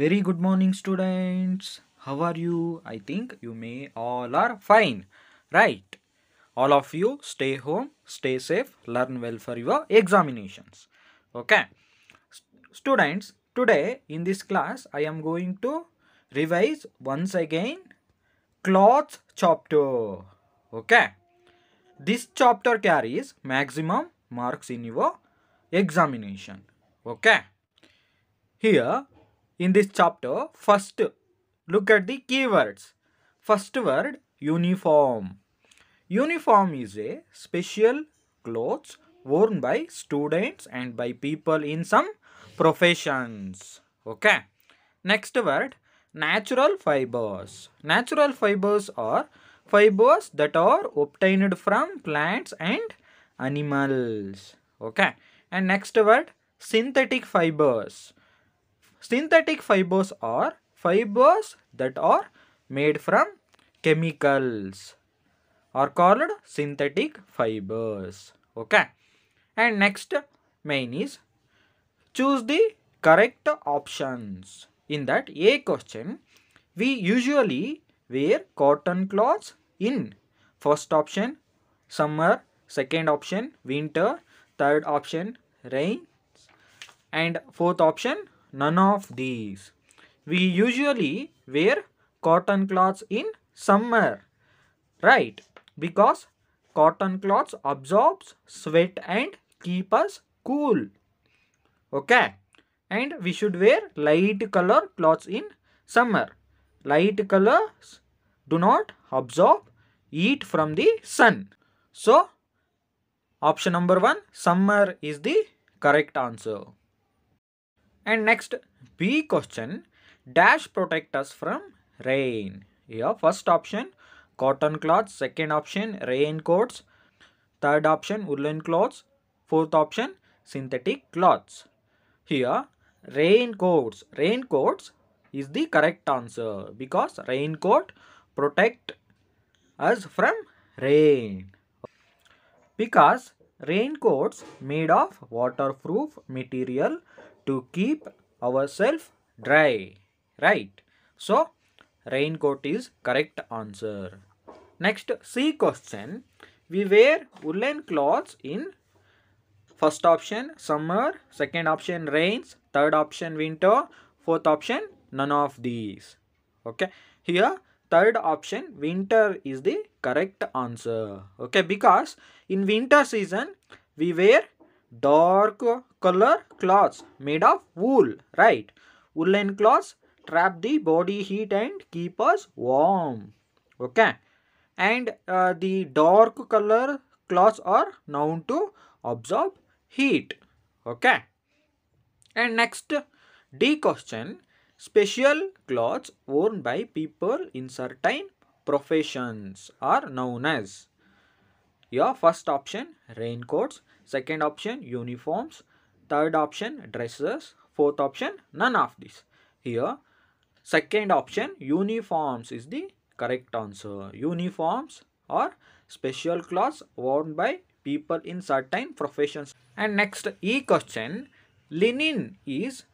very good morning students how are you i think you may all are fine right all of you stay home stay safe learn well for your examinations okay S students today in this class i am going to revise once again cloth chapter okay this chapter carries maximum marks in your examination okay here in this chapter, first look at the keywords. First word uniform. Uniform is a special clothes worn by students and by people in some professions. Okay. Next word natural fibers. Natural fibers are fibers that are obtained from plants and animals. Okay. And next word synthetic fibers. Synthetic fibers are fibers that are made from chemicals are called synthetic fibers. Okay. And next main is choose the correct options. In that A question, we usually wear cotton clothes in first option summer, second option winter, third option rain and fourth option none of these. We usually wear cotton cloths in summer, right? Because cotton cloths absorbs sweat and keep us cool. Okay. And we should wear light color cloths in summer. Light colors do not absorb heat from the sun. So, option number 1, summer is the correct answer. And next B question dash protect us from rain. Here first option cotton cloths, second option raincoats, third option woolen cloths, fourth option synthetic cloths. Here raincoats, raincoats is the correct answer because raincoat protect us from rain. Because raincoats made of waterproof material to keep ourselves dry, right? So, raincoat is correct answer. Next C question. We wear woolen clothes in first option summer, second option rains, third option winter, fourth option none of these. Okay. Here third option winter is the correct answer. Okay. Because in winter season we wear dark color cloths made of wool, right? Woolen cloths trap the body heat and keep us warm, okay? And uh, the dark color cloths are known to absorb heat, okay? And next D question, special cloths worn by people in certain professions are known as your first option raincoats Second option uniforms. Third option dresses. Fourth option none of these. Here second option uniforms is the correct answer. Uniforms or special clothes worn by people in certain professions. And next E question linen is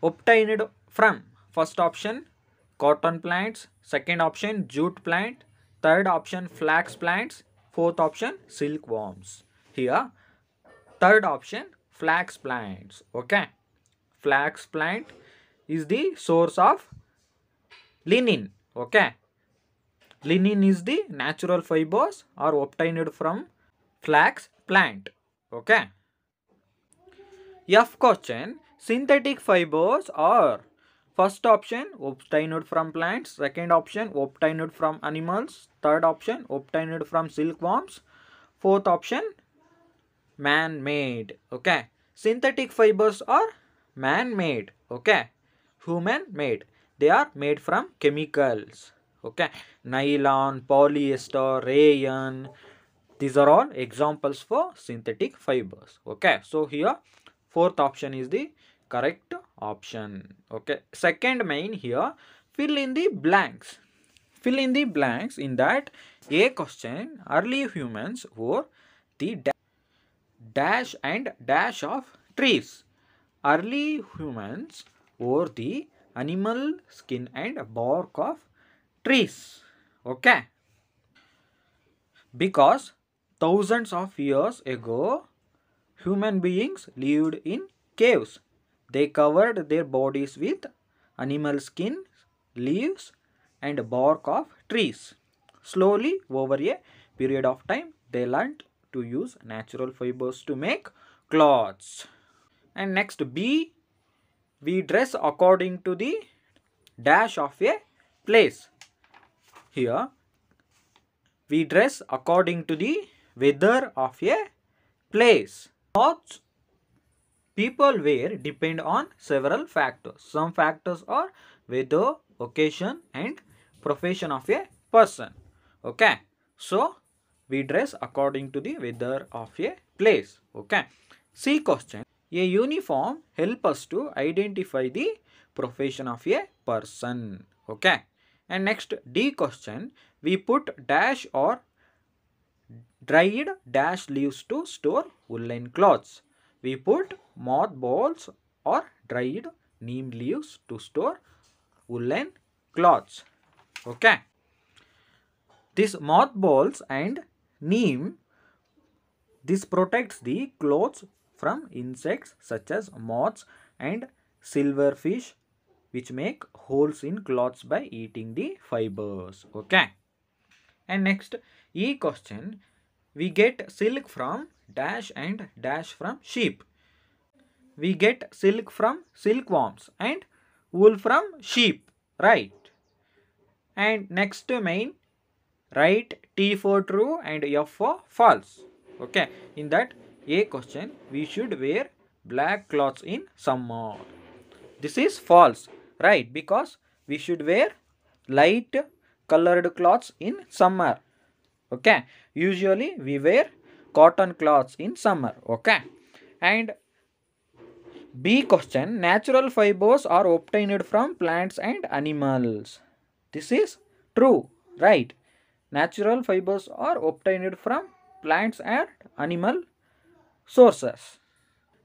obtained from first option cotton plants, second option jute plant, third option flax plants, fourth option silkworms. Here Third option, flax plants. Okay. Flax plant is the source of linen. Okay. Linen is the natural fibers are obtained from flax plant. Okay. F question, synthetic fibers are First option obtained from plants, second option obtained from animals, third option obtained from silkworms, fourth option man-made. Okay. Synthetic fibers are man-made. Okay. Human-made. They are made from chemicals. Okay. Nylon, polyester, rayon. These are all examples for synthetic fibers. Okay. So here fourth option is the correct option. Okay. Second main here fill in the blanks. Fill in the blanks in that a question early humans were the dash and dash of trees. Early humans wore the animal skin and bark of trees. Okay. Because thousands of years ago, human beings lived in caves. They covered their bodies with animal skin, leaves and bark of trees. Slowly over a period of time, they learnt to use natural fibers to make cloths, And next B, we dress according to the dash of a place. Here, we dress according to the weather of a place. Clothes people wear depend on several factors. Some factors are weather, occasion and profession of a person. Okay. So, we dress according to the weather of a place. Okay. C question. A uniform help us to identify the profession of a person. Okay. And next D question. We put dash or dried dash leaves to store woolen clothes. We put moth balls or dried neem leaves to store woolen clothes. Okay. These balls and neem. This protects the clothes from insects such as moths and silverfish which make holes in cloths by eating the fibers. Okay. And next E question. We get silk from dash and dash from sheep. We get silk from silkworms and wool from sheep. Right. And next main write T for true and F for false. Okay. In that A question, we should wear black clothes in summer. This is false, right? Because we should wear light colored clothes in summer. Okay. Usually we wear cotton clothes in summer. Okay. And B question, natural fibers are obtained from plants and animals. This is true, right? Natural fibers are obtained from plants and animal sources.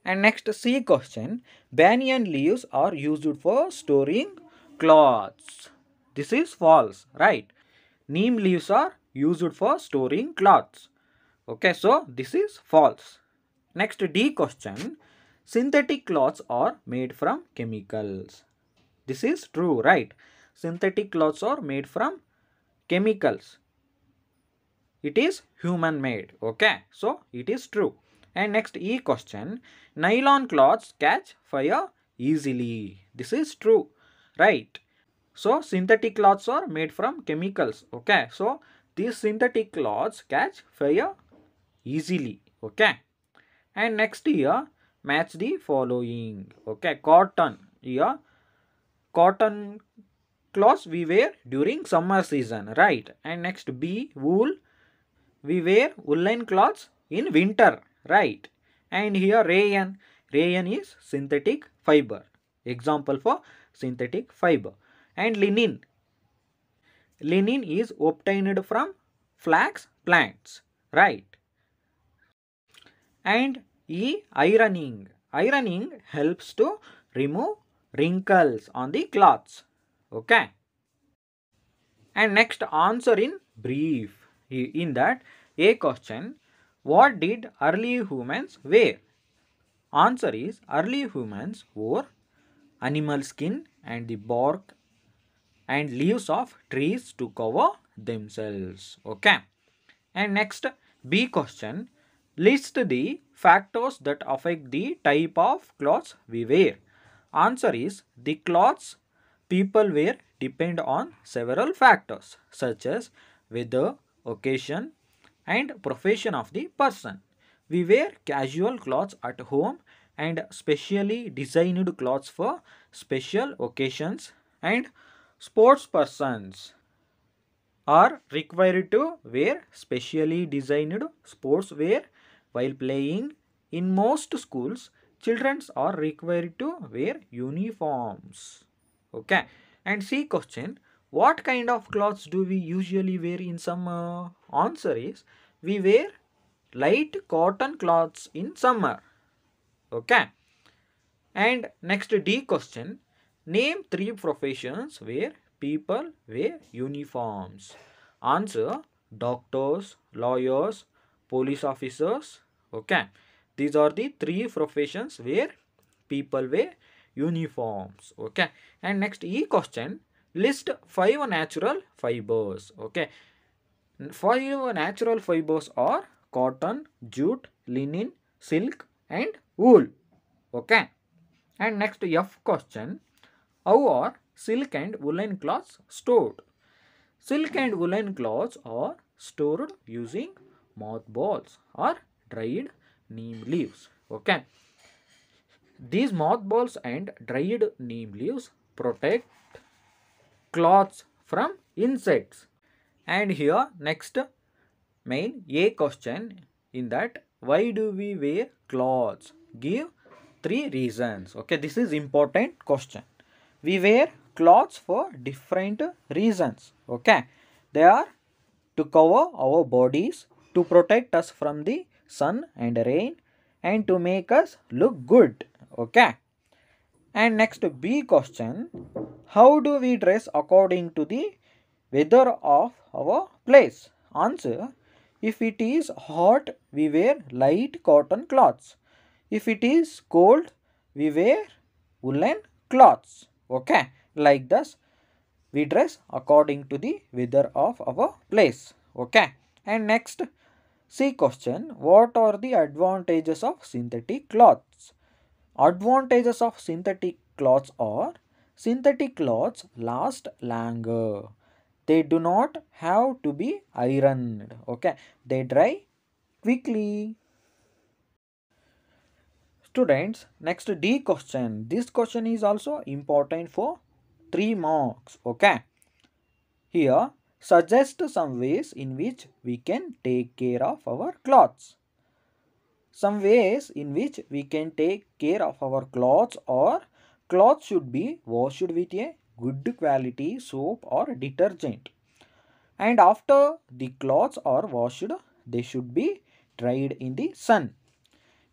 And next C question. Banyan leaves are used for storing clothes. This is false, right? Neem leaves are used for storing clothes. Okay, so this is false. Next D question. Synthetic cloths are made from chemicals. This is true, right? Synthetic cloths are made from chemicals it is human made okay so it is true and next e question nylon cloths catch fire easily this is true right so synthetic cloths are made from chemicals okay so these synthetic cloths catch fire easily okay and next E match the following okay cotton here cotton clothes we wear during summer season right and next b wool we wear woolen clothes in winter, right? And here rayon, rayon is synthetic fiber. Example for synthetic fiber. And linen, linen is obtained from flax plants, right? And E ironing, ironing helps to remove wrinkles on the clothes, okay? And next answer in brief in that A question, what did early humans wear? Answer is early humans wore animal skin and the bark and leaves of trees to cover themselves. Okay. And next B question, list the factors that affect the type of clothes we wear. Answer is the clothes people wear depend on several factors such as weather, occasion and profession of the person. We wear casual clothes at home and specially designed clothes for special occasions and sports persons are required to wear specially designed sports wear while playing in most schools children are required to wear uniforms okay and c question what kind of clothes do we usually wear in summer? Answer is we wear light cotton clothes in summer. Okay. And next D question. Name three professions where people wear uniforms. Answer doctors, lawyers, police officers. Okay. These are the three professions where people wear uniforms. Okay. And next E question List 5 natural fibers. Okay. 5 natural fibers are cotton, jute, linen, silk and wool. Okay. And next F question. How are silk and woolen cloths stored? Silk and woolen cloths are stored using mothballs or dried neem leaves. Okay. These mothballs and dried neem leaves protect cloths from insects. And here next main A question in that why do we wear clothes? Give three reasons. Okay, this is important question. We wear clothes for different reasons. Okay, they are to cover our bodies, to protect us from the sun and rain and to make us look good. Okay. And next B question, how do we dress according to the weather of our place? Answer, if it is hot, we wear light cotton cloths. If it is cold, we wear woolen cloths. Okay, like this, we dress according to the weather of our place. Okay, and next, C question, what are the advantages of synthetic cloths? Advantages of synthetic cloths are Synthetic clothes last longer. They do not have to be ironed. Okay. They dry quickly. Students, next D question. This question is also important for 3 marks. Okay. Here, suggest some ways in which we can take care of our clothes. Some ways in which we can take care of our clothes or Cloth should be washed with a good quality soap or detergent. And after the cloths are washed, they should be dried in the sun.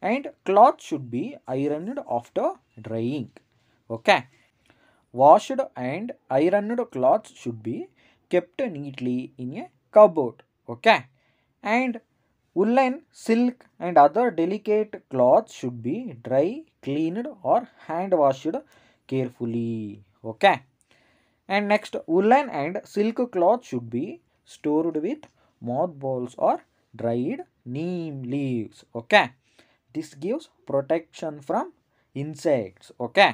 And cloth should be ironed after drying. Okay. Washed and ironed cloths should be kept neatly in a cupboard. Okay. And Woolen, silk and other delicate cloth should be dry, cleaned or hand washed carefully. Okay. And next, woolen and silk cloth should be stored with mothballs or dried neem leaves. Okay. This gives protection from insects. Okay.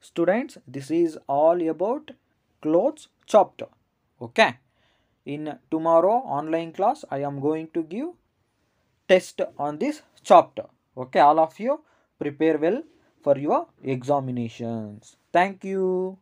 Students, this is all about clothes chopped. Okay in tomorrow online class i am going to give test on this chapter okay all of you prepare well for your examinations thank you